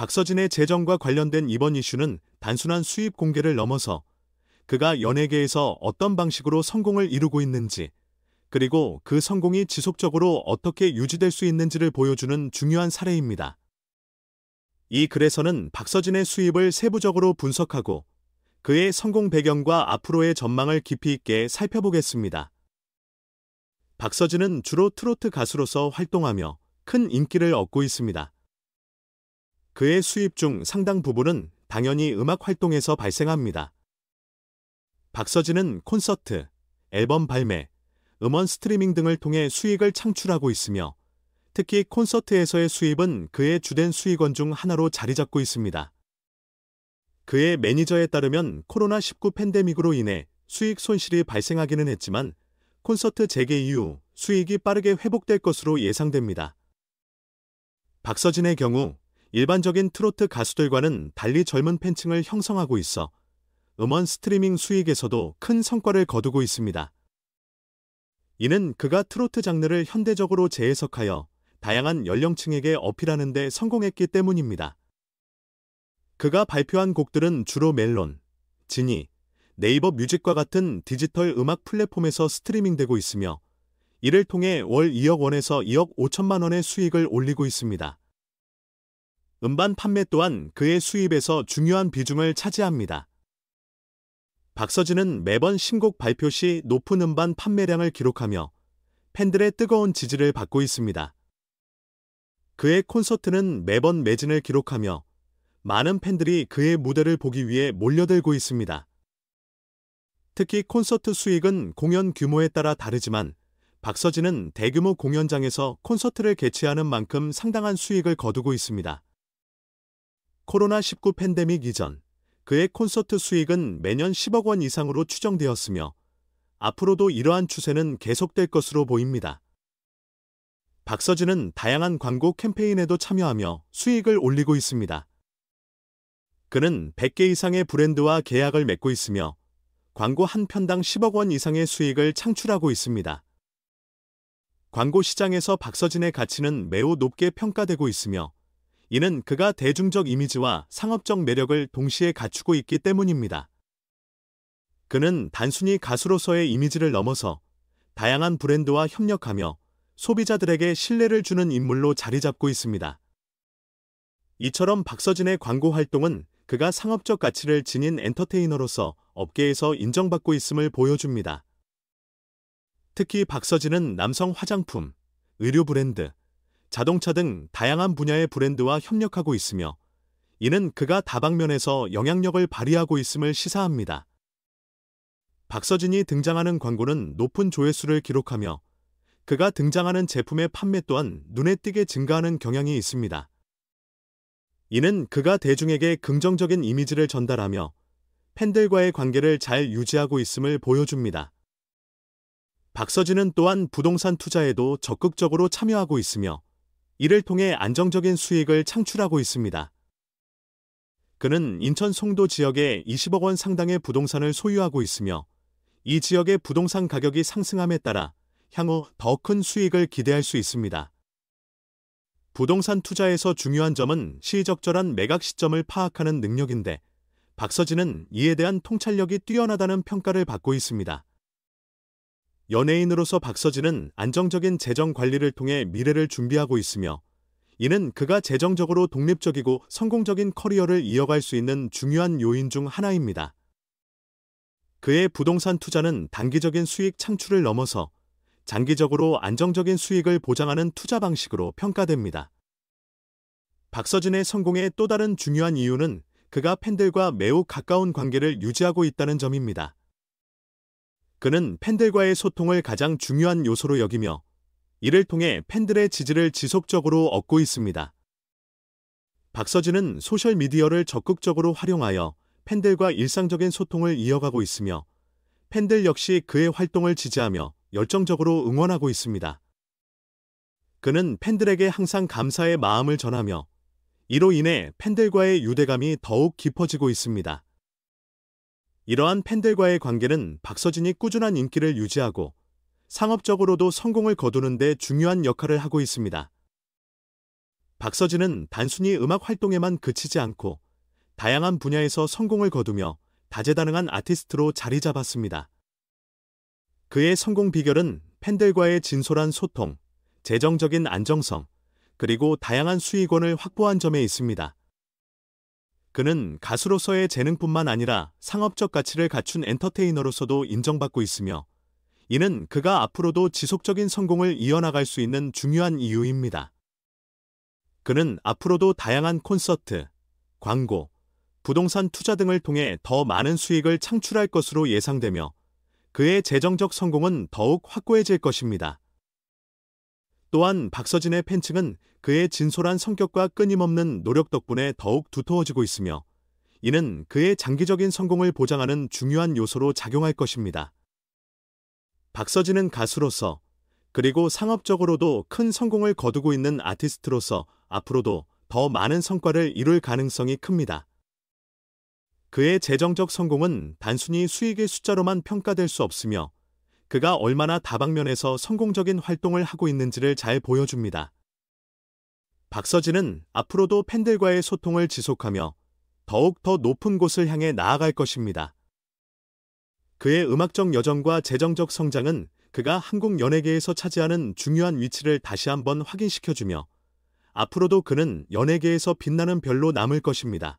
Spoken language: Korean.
박서진의 재정과 관련된 이번 이슈는 단순한 수입 공개를 넘어서 그가 연예계에서 어떤 방식으로 성공을 이루고 있는지 그리고 그 성공이 지속적으로 어떻게 유지될 수 있는지를 보여주는 중요한 사례입니다. 이 글에서는 박서진의 수입을 세부적으로 분석하고 그의 성공 배경과 앞으로의 전망을 깊이 있게 살펴보겠습니다. 박서진은 주로 트로트 가수로서 활동하며 큰 인기를 얻고 있습니다. 그의 수입 중 상당 부분은 당연히 음악 활동에서 발생합니다. 박서진은 콘서트, 앨범 발매, 음원 스트리밍 등을 통해 수익을 창출하고 있으며 특히 콘서트에서의 수입은 그의 주된 수익원 중 하나로 자리 잡고 있습니다. 그의 매니저에 따르면 코로나19 팬데믹으로 인해 수익 손실이 발생하기는 했지만 콘서트 재개 이후 수익이 빠르게 회복될 것으로 예상됩니다. 박서진의 경우 일반적인 트로트 가수들과는 달리 젊은 팬층을 형성하고 있어 음원 스트리밍 수익에서도 큰 성과를 거두고 있습니다. 이는 그가 트로트 장르를 현대적으로 재해석하여 다양한 연령층에게 어필하는 데 성공했기 때문입니다. 그가 발표한 곡들은 주로 멜론, 지니, 네이버 뮤직과 같은 디지털 음악 플랫폼에서 스트리밍되고 있으며 이를 통해 월 2억 원에서 2억 5천만 원의 수익을 올리고 있습니다. 음반 판매 또한 그의 수입에서 중요한 비중을 차지합니다. 박서진은 매번 신곡 발표 시 높은 음반 판매량을 기록하며 팬들의 뜨거운 지지를 받고 있습니다. 그의 콘서트는 매번 매진을 기록하며 많은 팬들이 그의 무대를 보기 위해 몰려들고 있습니다. 특히 콘서트 수익은 공연 규모에 따라 다르지만 박서진은 대규모 공연장에서 콘서트를 개최하는 만큼 상당한 수익을 거두고 있습니다. 코로나19 팬데믹 이전 그의 콘서트 수익은 매년 10억 원 이상으로 추정되었으며 앞으로도 이러한 추세는 계속될 것으로 보입니다. 박서진은 다양한 광고 캠페인에도 참여하며 수익을 올리고 있습니다. 그는 100개 이상의 브랜드와 계약을 맺고 있으며 광고 한 편당 10억 원 이상의 수익을 창출하고 있습니다. 광고 시장에서 박서진의 가치는 매우 높게 평가되고 있으며 이는 그가 대중적 이미지와 상업적 매력을 동시에 갖추고 있기 때문입니다. 그는 단순히 가수로서의 이미지를 넘어서 다양한 브랜드와 협력하며 소비자들에게 신뢰를 주는 인물로 자리 잡고 있습니다. 이처럼 박서진의 광고 활동은 그가 상업적 가치를 지닌 엔터테이너로서 업계에서 인정받고 있음을 보여줍니다. 특히 박서진은 남성 화장품, 의류 브랜드, 자동차 등 다양한 분야의 브랜드와 협력하고 있으며 이는 그가 다방면에서 영향력을 발휘하고 있음을 시사합니다. 박서진이 등장하는 광고는 높은 조회수를 기록하며 그가 등장하는 제품의 판매 또한 눈에 띄게 증가하는 경향이 있습니다. 이는 그가 대중에게 긍정적인 이미지를 전달하며 팬들과의 관계를 잘 유지하고 있음을 보여줍니다. 박서진은 또한 부동산 투자에도 적극적으로 참여하고 있으며 이를 통해 안정적인 수익을 창출하고 있습니다. 그는 인천 송도 지역에 20억 원 상당의 부동산을 소유하고 있으며 이 지역의 부동산 가격이 상승함에 따라 향후 더 큰 수익을 기대할 수 있습니다. 부동산 투자에서 중요한 점은 시적절한 매각 시점을 파악하는 능력인데 박서진은 이에 대한 통찰력이 뛰어나다는 평가를 받고 있습니다. 연예인으로서 박서진은 안정적인 재정 관리를 통해 미래를 준비하고 있으며 이는 그가 재정적으로 독립적이고 성공적인 커리어를 이어갈 수 있는 중요한 요인 중 하나입니다. 그의 부동산 투자는 단기적인 수익 창출을 넘어서 장기적으로 안정적인 수익을 보장하는 투자 방식으로 평가됩니다. 박서진의 성공의 또 다른 중요한 이유는 그가 팬들과 매우 가까운 관계를 유지하고 있다는 점입니다. 그는 팬들과의 소통을 가장 중요한 요소로 여기며 이를 통해 팬들의 지지를 지속적으로 얻고 있습니다. 박서진은 소셜미디어를 적극적으로 활용하여 팬들과 일상적인 소통을 이어가고 있으며 팬들 역시 그의 활동을 지지하며 열정적으로 응원하고 있습니다. 그는 팬들에게 항상 감사의 마음을 전하며 이로 인해 팬들과의 유대감이 더욱 깊어지고 있습니다. 이러한 팬들과의 관계는 박서진이 꾸준한 인기를 유지하고 상업적으로도 성공을 거두는 데 중요한 역할을 하고 있습니다. 박서진은 단순히 음악 활동에만 그치지 않고 다양한 분야에서 성공을 거두며 다재다능한 아티스트로 자리 잡았습니다. 그의 성공 비결은 팬들과의 진솔한 소통, 재정적인 안정성, 그리고 다양한 수익원을 확보한 점에 있습니다. 그는 가수로서의 재능뿐만 아니라 상업적 가치를 갖춘 엔터테이너로서도 인정받고 있으며 이는 그가 앞으로도 지속적인 성공을 이어나갈 수 있는 중요한 이유입니다. 그는 앞으로도 다양한 콘서트, 광고, 부동산 투자 등을 통해 더 많은 수익을 창출할 것으로 예상되며 그의 재정적 성공은 더욱 확고해질 것입니다. 또한 박서진의 팬층은 그의 진솔한 성격과 끊임없는 노력 덕분에 더욱 두터워지고 있으며 이는 그의 장기적인 성공을 보장하는 중요한 요소로 작용할 것입니다. 박서진은 가수로서 그리고 상업적으로도 큰 성공을 거두고 있는 아티스트로서 앞으로도 더 많은 성과를 이룰 가능성이 큽니다. 그의 재정적 성공은 단순히 수익의 숫자로만 평가될 수 없으며 그가 얼마나 다방면에서 성공적인 활동을 하고 있는지를 잘 보여줍니다. 박서진은 앞으로도 팬들과의 소통을 지속하며 더욱 더 높은 곳을 향해 나아갈 것입니다. 그의 음악적 여정과 재정적 성장은 그가 한국 연예계에서 차지하는 중요한 위치를 다시 한번 확인시켜주며 앞으로도 그는 연예계에서 빛나는 별로 남을 것입니다.